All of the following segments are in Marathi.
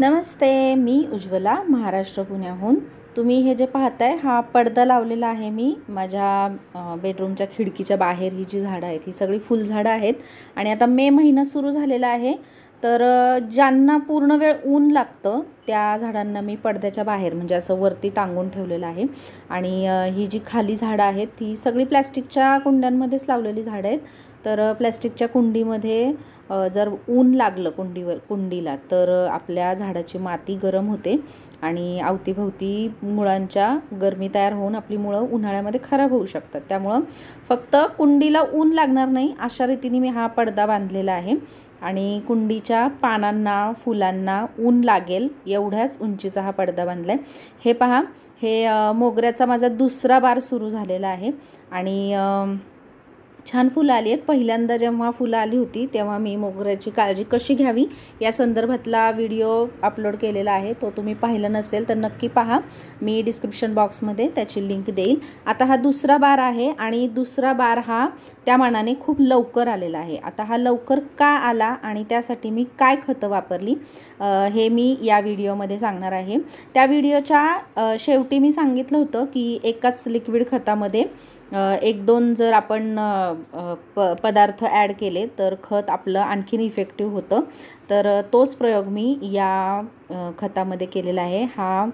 नमस्ते मी उज्ज्वला महाराष्ट्र पुण्याहून तुम्ही हे जे पाहताय हा पडदा लावलेला आहे मी माझ्या बेडरूमच्या खिडकीच्या बाहेर ही जी झाडं आहेत ही सगळी फुलझाडं आहेत आणि आता मे महिना सुरू झालेला आहे तर ज्यांना पूर्ण वेळ ऊन लागतं त्या झाडांना मी पडद्याच्या बाहेर म्हणजे असं वरती टांगून ठेवलेलं आहे आणि ही जी खाली झाडं आहेत ती सगळी प्लॅस्टिकच्या कुंड्यांमध्येच लावलेली झाडं आहेत तर प्लॅस्टिकच्या कुंडीमध्ये जर ऊन लागलं कुंडीवर कुंडीला तर आपल्या झाडाची माती गरम होते आणि अवतीभोवती मुळांच्या गरमी तयार होऊन आपली मुळं उन्हाळ्यामध्ये खराब होऊ शकतात त्यामुळं फक्त कुंडीला ऊन लागणार नाही अशा रीतीने मी हा पडदा बांधलेला आहे आणि कुंडीच्या पानांना फुलांना ऊन लागेल एवढ्याच उंचीचा हा पडदा बांधला आहे हे पहा हे मोगऱ्याचा माझा दुसरा बार सुरू झालेला आहे आणि छान फुलं आली आहेत पहिल्यांदा जेव्हा फुलं आली होती तेव्हा मी मोगऱ्याची काळजी कशी घ्यावी या संदर्भातला व्हिडिओ अपलोड केलेला आहे तो तुम्ही पाहिला नसेल तर नक्की पहा मी डिस्क्रिप्शन बॉक्समध्ये त्याची लिंक देईल आता हा दुसरा बार आहे आणि दुसरा बार हा त्या मानाने खूप लवकर आलेला आहे आता हा लवकर का आला आणि त्यासाठी मी काय खतं वापरली हे मी या व्हिडिओमध्ये सांगणार आहे त्या व्हिडिओच्या शेवटी मी सांगितलं होतं की एकाच लिक्विड खतामध्ये एक दोन जर आपण प पदार्थ ॲड केले तर खत आपलं आणखीन इफेक्टिव्ह होतं तर तोच प्रयोग मी या खतामध्ये केलेला आहे हा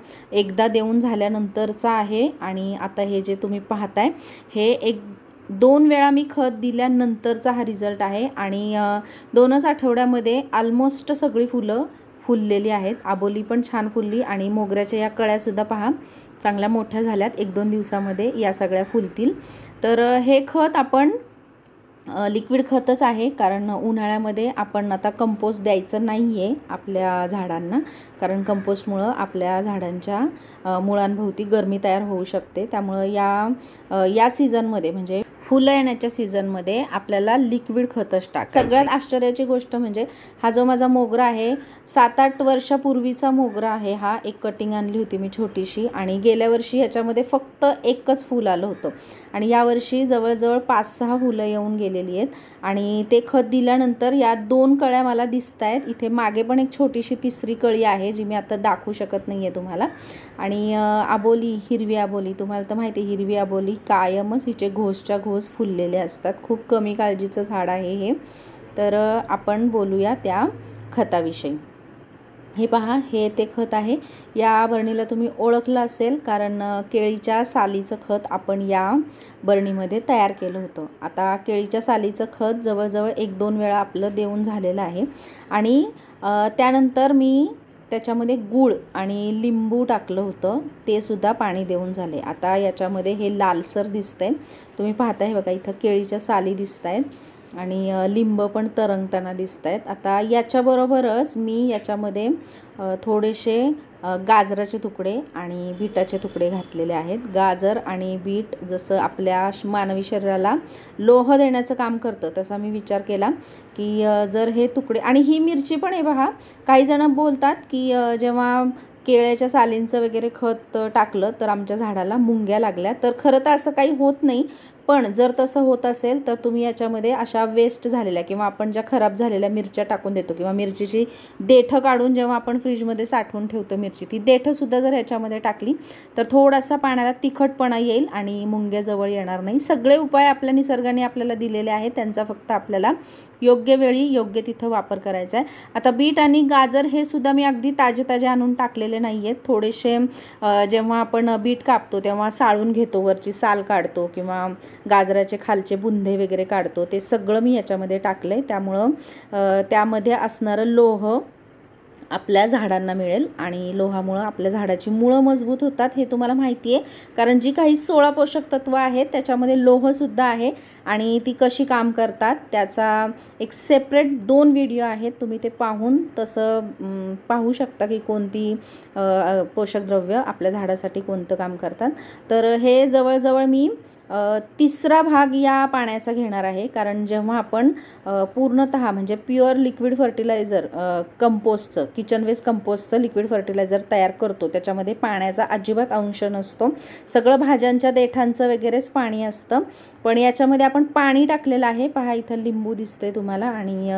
एकदा देऊन झाल्यानंतरचा आहे आणि आता हे जे तुम्ही पाहताय हे एक दोन वेळा मी खत दिल्यानंतरचा हा रिझल्ट आहे आणि दोनच आठवड्यामध्ये ऑलमोस्ट सगळी फुलं फुललेली आहेत आबोली पण छान फुलली आणि मोगऱ्याच्या या कळ्यासुद्धा पहा चांगल्या मोठ्या झाल्यात एक दोन दिवसामध्ये या सगळ्या फुलतील तर हे खत आपण लिक्विड खतच आहे कारण उन्हाळ्यामध्ये आपण आता कंपोस्ट द्यायचं नाही आहे आपल्या झाडांना कारण कंपोस्टमुळं आपल्या झाडांच्या मुळांभोवती गरमी तयार होऊ शकते त्यामुळं या या सीझनमध्ये म्हणजे फुलं येण्याच्या सीझनमध्ये आपल्याला लिक्विड खतच टाक सगळ्यात आश्चर्याची गोष्ट म्हणजे हा जो माझा मोगरा आहे सात आठ वर्षापूर्वीचा मोगरा आहे हा एक कटिंग आणली होती मी छोटीशी आणि गेल्या वर्षी ह्याच्यामध्ये फक्त एकच फूल आलं होतं आणि यावर्षी जवळजवळ पाच सहा फुलं येऊन गेलेली आहेत आणि ते खत दिल्यानंतर या दोन कळ्या मला दिसत आहेत इथे मागे पण एक छोटीशी तिसरी कळी आहे जी मी आता दाखवू शकत नाही आहे तुम्हाला आणि आबोली हिरवी आबोली तुम्हाला तर माहिती आहे हिरवी आबोली कायमच हिचे घोसच्या घोस फुल फुललेले असतात खूप कमी काळजीचं झाड आहे हे तर आपण बोलूया त्या खताविषयी हे पहा हे ते खत आहे या बरणीला तुम्ही ओळखलं असेल कारण केळीच्या सालीचं खत आपण या बरणीमध्ये तयार केलं होतं आता केळीच्या सालीचं खत जवळजवळ एक दोन वेळा आपलं देऊन झालेलं आहे आणि त्यानंतर मी त्याच्यामध्ये गूळ आणि लिंबू टाकलं होतं ते सुद्धा पाणी देऊन झाले आता याच्यामध्ये हे लालसर दिसत आहे तुम्ही पाहताय बघा इथं केळीच्या साली दिसत आहेत आणि लिंब पण तरंगताना दिसत आहेत आता याच्याबरोबरच मी याच्यामध्ये थोडेसे गाजराचे तुकडे आणि बीटाचे तुकडे घातलेले आहेत गाजर आणि बीट जसं आपल्या मानवी शरीराला लोह देण्याचं काम करतं तसा मी विचार केला की जर हे तुकडे आणि ही मिरची पण आहे बघा काही जण बोलतात की जेव्हा केळ्याच्या सालींचं वगैरे खत टाकलं तर आमच्या झाडाला मुंग्या लागल्या तर खरं तर असं काही होत नाही पण जर तसं होत असेल तर तुम्ही याच्यामध्ये अशा वेस्ट झालेल्या किंवा आपण ज्या खराब झालेल्या मिरच्या टाकून देतो किंवा मिरचीची देठं काढून जेव्हा आपण फ्रीजमध्ये साठवून ठेवतो मिरची ती देठंसुद्धा जर याच्यामध्ये टाकली तर थोडासा पाण्याला तिखटपणा येईल आणि मुंग्याजवळ येणार नाही सगळे उपाय आपल्या निसर्गाने आपल्याला दिलेले आहेत त्यांचा फक्त आपल्याला योग्य वेळी योग्य तिथं वापर करायचा आहे आता बीट आणि गाजर हे सुद्धा मी अगदी ताजे ताजे आणून टाकलेले नाही आहेत थोडेसे जेव्हा आपण बीट कापतो तेव्हा साळून घेतो वरची साल काढतो किंवा गाजराचे खालचे बुंदे वगैरे काढतो ते सगळं मी याच्यामध्ये टाकलं आहे त्यामुळं त्यामध्ये असणारं लोह आपल्या झाडांना मिळेल आणि लोहामुळं आपल्या झाडाची मुळं मजबूत होतात हे तुम्हाला माहिती आहे कारण जी काही सोळा पोषक तत्व आहेत त्याच्यामध्ये लोहसुद्धा आहे आणि ती कशी काम करतात त्याचा एक सेपरेट दोन व्हिडिओ आहेत तुम्ही ते पाहून तसं पाहू शकता की कोणती पोषक द्रव्य आपल्या झाडासाठी कोणतं काम करतात तर हे जवळजवळ मी तिसरा भाग या पाण्याचा घेणार आहे कारण जेव्हा आपण पूर्णतः म्हणजे प्युअर लिक्विड फर्टिलायझर कंपोस्टचं किचन वेस्ट कंपोस्टचं लिक्विड फर्टिलायझर तयार करतो त्याच्यामध्ये पाण्याचा अजिबात अंश नसतो सगळं भाज्यांच्या देठांचं वगैरेच पाणी असतं पण याच्यामध्ये आपण पाणी टाकलेलं आहे पहा इथं लिंबू दिसते तुम्हाला आणि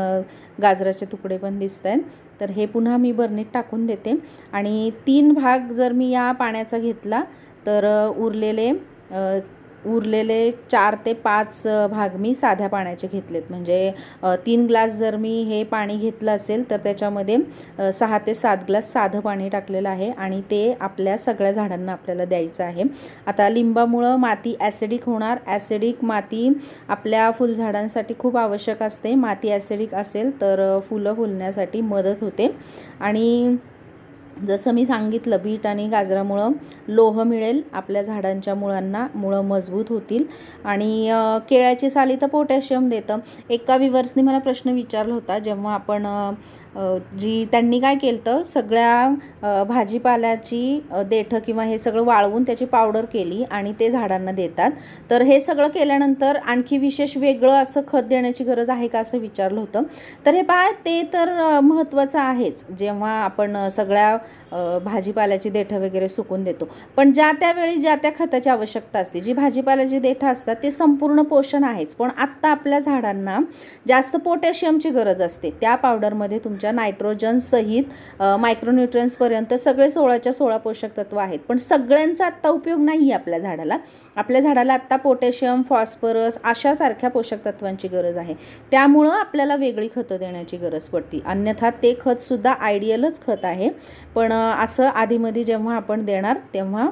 गाजराचे तुकडे पण दिसत आहेत तर हे पुन्हा मी बर्नीत टाकून देते आणि तीन भाग जर मी या पाण्याचा घेतला तर उरलेले उरलेले चार ते पाच भाग मी साध्या पाण्याचे घेतलेत म्हणजे तीन ग्लास जर मी हे पाणी घेतलं असेल तर त्याच्यामध्ये सहा ते सात ग्लास साधं पाणी टाकलेलं आहे आणि ते आपल्या सगळ्या झाडांना आपल्याला द्यायचं आहे आता लिंबामुळं माती ॲसिडिक होणार ॲसिडिक माती आपल्या फुलझाडांसाठी खूप आवश्यक असते माती ॲसिडिक असेल तर फुलं फुलण्यासाठी मदत होते आणि जसं मी सांगितलं बीट आणि गाजरामुळं लोह मिळेल आपल्या झाडांच्या मुळांना मुळं मजबूत होतील आणि केळ्याची साली तर पोटॅशियम देतं एका विवर्सनी मला प्रश्न विचारला होता जेव्हा आपण जी त्यांनी काय केलं तर सगळ्या भाजीपाल्याची देठं किंवा हे सगळं वाळवून त्याची पावडर केली आणि ते झाडांना देतात तर हे सगळं केल्यानंतर आणखी विशेष वेगळं असं खत देण्याची गरज आहे का असं विचारलं होतं तर हे पाय ते तर महत्त्वाचं आहेच जेव्हा आपण सगळ्या भाजीपाल्याची देठं वगैरे सुकून देतो पण ज्या त्यावेळी ज्या त्या खताची आवश्यकता असते जी भाजीपाल्याची देठं असतात ते संपूर्ण पोषण आहेच पण आत्ता आपल्या झाडांना जास्त पोटॅशियमची गरज असते त्या पावडरमध्ये तुमच्या नायट्रोजनसहित मायक्रोन्युट्रन्सपर्यंत सगळे सोळाच्या सोळा पोषक तत्व आहेत पण सगळ्यांचा आत्ता उपयोग नाही आहे आपल्या झाडाला आपल्या झाडाला आत्ता पोटॅशियम फॉस्फरस अशासारख्या पोषक तत्वांची गरज आहे त्यामुळं आपल्याला वेगळी खतं देण्याची गरज पडते अन्यथा ते खतसुद्धा आयडियलच खत आहे पण असं आधीमध्ये जेव्हा आपण देणार तेव्हा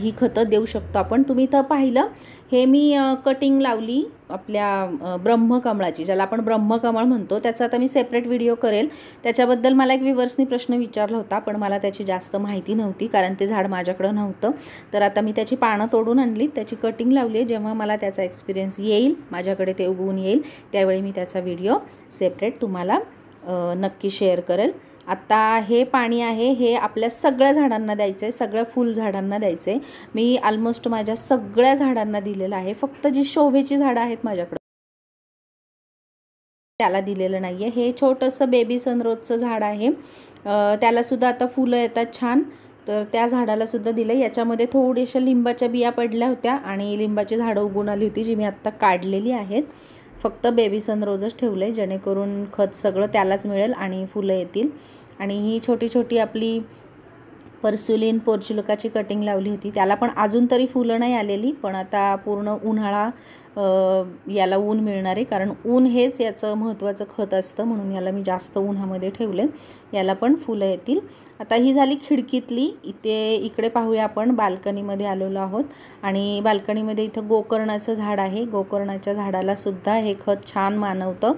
ही खतं देऊ शकतो आपण तुम्ही इथं पाहिलं हे मी कटिंग लावली आपल्या ब्रह्मकमळाची ज्याला आपण ब्रह्मकमळ म्हणतो त्याचा आता मी सेपरेट व्हिडिओ करेल त्याच्याबद्दल मला एक विवर्सनी प्रश्न विचारला होता पण मला त्याची जास्त माहिती नव्हती कारण ते झाड माझ्याकडं नव्हतं तर आता मी त्याची पानं तोडून आणली त्याची कटिंग लावली जेव्हा मला त्याचा एक्सपिरियन्स येईल माझ्याकडे ते उगवून येईल त्यावेळी मी त्याचा व्हिडिओ सेपरेट तुम्हाला नक्की शेअर करेल आत्ता हे पाणी आहे हे आपल्या सगळ्या झाडांना द्यायचं आहे सगळ्या फुल झाडांना द्यायचं आहे मी ऑलमोस्ट माझ्या सगळ्या झाडांना दिलेलं आहे फक्त जी शोभेची झाडं आहेत माझ्याकडं त्याला दिलेलं नाही आहे हे छोटंसं बेबी सनरोजचं झाड आहे त्यालासुद्धा आता फुलं येतात छान तर त्या झाडालासुद्धा दिलं याच्यामध्ये थोड्याशा लिंबाच्या बिया पडल्या होत्या आणि लिंबाची झाडं उगून आली होती जी मी आत्ता काढलेली आहेत फक्त बेबी सन रोजच ठेवलं आहे जेणेकरून खत सगळं त्यालाच मिळेल आणि फुलं येतील आणि ही छोटी छोटी आपली पर्स्युलिन पोर्चुलकाची कटिंग लावली होती त्याला पण अजून तरी फुलं नाही आलेली पण आता पूर्ण उन्हाळा याला ऊन मिळणार आहे कारण ऊन हेच याचं महत्त्वाचं खत असतं म्हणून याला मी जास्त उन्हामध्ये ठेवले याला पण फुलं येतील आता ही झाली खिडकीतली इथे इकडे पाहूया आपण बाल्कनीमध्ये आलेलो आहोत आणि बाल्कनीमध्ये इथं गोकर्णाचं झाड आहे गोकर्णाच्या झाडालासुद्धा हे खत छान मानवतं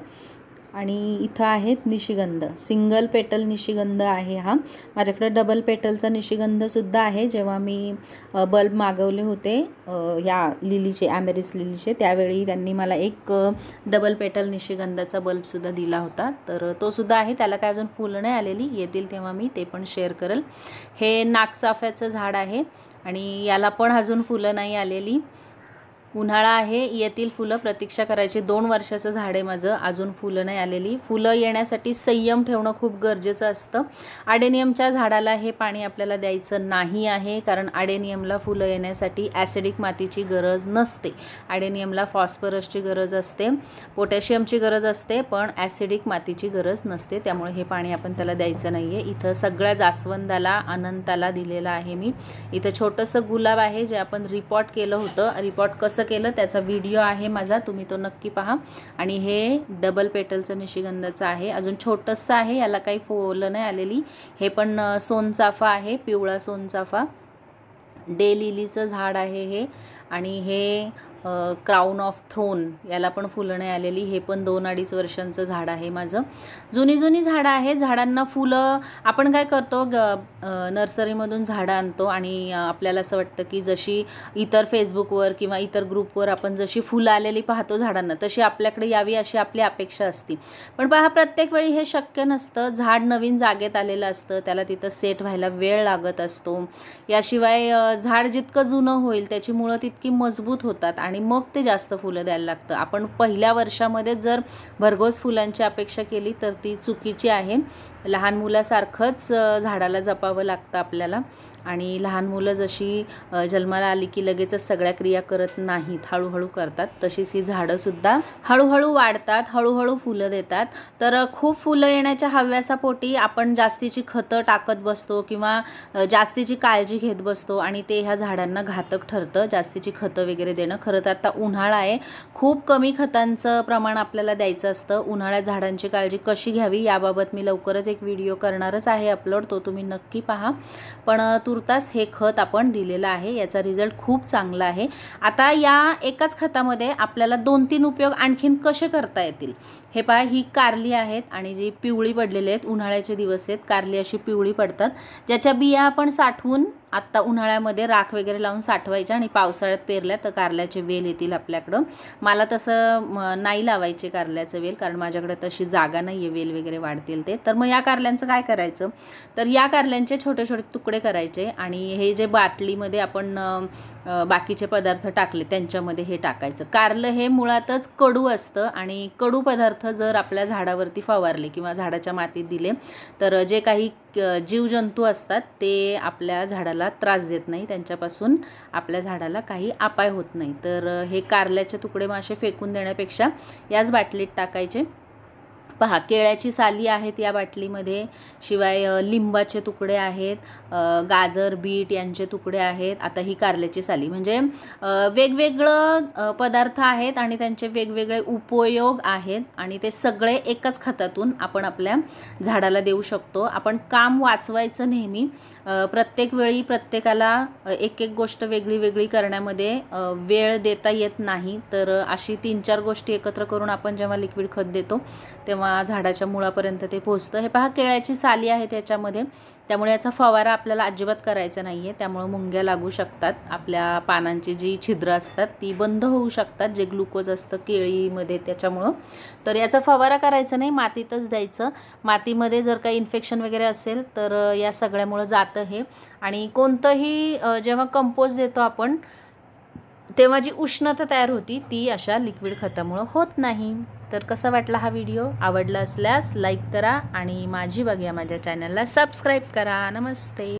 आणि इथं आहेत निशिगंध सिंगल पेटल निशिगंध आहे हा माझ्याकडे डबल पेटलचा निशिगंधसुद्धा आहे जेव्हा मी बल्ब मागवले होते या लिलीचे ॲमेरिस लिलीचे त्यावेळी त्यांनी मला एक डबल पेटल निशिगंधाचा बल्बसुद्धा दिला होता तर तोसुद्धा आहे त्याला काय अजून फुलं नाही आलेली येतील तेव्हा मी ते पण शेअर करेल हे नागचाफ्याचं झाड आहे आणि याला पण अजून फुलं नाही आलेली उन्हाळा आहे येथील फुलं प्रतीक्षा करायची दोन वर्षाचं झाड आहे माझं अजून फुलं नाही आलेली फुलं येण्यासाठी संयम ठेवणं खूप गरजेचं असतं आडेनियमच्या झाडाला हे पाणी आपल्याला द्यायचं नाही आहे कारण आडेनियमला फुलं येण्यासाठी ॲसिडिक मातीची गरज नसते आडेनियमला फॉस्फरसची गरज असते पोटॅशियमची गरज असते पण ॲसिडिक मातीची गरज नसते त्यामुळे हे पाणी आपण त्याला द्यायचं नाही आहे इथं सगळ्या जास्वंदाला अनंताला दिलेलं आहे मी इथं छोटंसं गुलाब आहे जे आपण रिपॉट केलं होतं रिपॉट कसं कसं केलं त्याचा व्हिडिओ आहे माझा तुम्ही तो नक्की पहा आणि हे डबल पेटलचं निशिगंधाचं आहे अजून छोटंसं आहे याला काही फोलं नाही आलेली हे पण सोनचाफा आहे पिवळा सोनचाफा डे लिलीचं झाड आहे हे आणि हे क्राऊन ऑफ थ्रोन याला पण फुलणे आलेली हे पण दोन अडीच वर्षांचं झाड आहे माझं जुनी जुनी झाडं आहेत झाडांना फुलं आपण काय करतो ग नर्सरीमधून झाडं आणतो आणि आपल्याला असं वाटतं की जशी इतर फेसबुकवर किंवा इतर ग्रुपवर आपण जशी फुलं आलेली पाहतो झाडांना तशी आपल्याकडे यावी अशी आपली अपेक्षा असते पण पहा प्रत्येक वेळी हे शक्य नसतं झाड नवीन जागेत आलेलं असतं त्याला तिथं सेट व्हायला वेळ लागत असतो याशिवाय झाड जितकं जुनं होईल त्याची मुळं तितकी मजबूत होतात आणि मग ते जास्त फुलं द्यायला लागतं आपण पहिल्या वर्षामध्ये जर भरघोस फुलांची अपेक्षा केली तर ती चुकीची आहे लहान मुलासारखंच झाडाला जपावं लागतं आपल्याला आणि लहान मुलं जशी जन्माला आली की लगेचच सगळ्या क्रिया करत नाहीत हळूहळू करतात तशीच ही झाडंसुद्धा हळूहळू वाढतात हळूहळू फुलं देतात तर खूप फुलं येण्याच्या हव्यासापोटी आपण जास्तीची खतं टाकत बसतो किंवा जास्तीची काळजी घेत बसतो आणि ते ह्या झाडांना घातक ठरतं जास्तीची खतं वगैरे देणं खरं तर आता उन्हाळा आहे खूप कमी खतांचं प्रमाण आपल्याला द्यायचं असतं उन्हाळ्यात झाडांची काळजी कशी घ्यावी याबाबत मी लवकरच एक एक व्हिडिओ करणारच आहे अपलोड तो तुम्ही नक्की पहा पण तुर्तास हे खत आपण दिलेलं आहे याचा रिझल्ट खूप चांगला आहे आता या एकाच खतामध्ये आपल्याला दोन तीन उपयोग आणखीन कसे करता येतील हे पहा ही कारली आहेत आणि जी पिवळी पडलेली आहेत उन्हाळ्याचे दिवस आहेत कारली अशी पिवळी पडतात ज्याच्या बिया आपण साठवून आत्ता उन्हाळ्यामध्ये राख वगैरे लावून साठवायच्या आणि पावसाळ्यात पेरल्या तर कारल्याचे वेल येतील आपल्याकडं मला तसं नाही लावायचे कारल्याचं वेल कारण माझ्याकडे तशी जागा नाही आहे वेल वगैरे वाढतील ते तर मग या कारल्यांचं काय करायचं तर या कारल्यांचे छोटे छोटे तुकडे करायचे आणि हे जे बाटलीमध्ये आपण बाकीचे पदार्थ टाकले त्यांच्यामध्ये हे टाकायचं कारलं हे मुळातच कडू असतं आणि कडू पदार्थ पदार्थ जर आपल्या झाडावरती फवारले किंवा झाडाच्या मातीत दिले तर जे काही जीवजंतू असतात ते आपल्या झाडाला त्रास देत नाही त्यांच्यापासून आपल्या झाडाला काही अपाय होत नाही तर हे कारल्याचे तुकडे मासे फेकून देण्यापेक्षा याच बाटलीत टाकायचे पहा केळ्याची साली आहेत या बाटलीमध्ये शिवाय लिंबाचे तुकडे आहेत गाजर बीट यांचे तुकडे आहेत आता ही कारल्याची साली म्हणजे वेगवेगळं पदार्थ आहेत आणि त्यांचे वेगवेगळे उपयोग आहेत आणि ते सगळे एकाच खतातून आपण आपल्या झाडाला देऊ शकतो आपण काम वाचवायचं नेहमी प्रत्येक वेळी प्रत्येकाला एक एक गोष्ट वेगळी वेगळी करण्यामध्ये वेळ देता येत नाही तर अशी तीन चार गोष्टी एकत्र करून आपण जेव्हा लिक्विड खत देतो तेव्हा किंवा झाडाच्या मुळापर्यंत ते पोचतं हे पहा केळ्याची साली आहे त्याच्यामध्ये त्यामुळे याचा फवारा आपल्याला अजिबात करायचा नाही आहे त्यामुळं मुंग्या लागू शकतात आपल्या पानांची जी छिद्र असतात ती बंद होऊ शकतात जे ग्लुकोज असतं केळीमध्ये त्याच्यामुळं तर याचा फवारा करायचा नाही मातीतच द्यायचं मातीमध्ये जर काही इन्फेक्शन वगैरे असेल तर या सगळ्यामुळं जातं हे आणि कोणतंही जेव्हा कंपोज देतो आपण तेव्हा जी उष्णता तयार होती ती अशा लिक्विड खतामुळं होत नाही तर कसा वाटला हा व्हिडिओ आवडला असल्यास लाईक करा आणि माझी बघ्या माझ्या चॅनलला सबस्क्राईब करा नमस्ते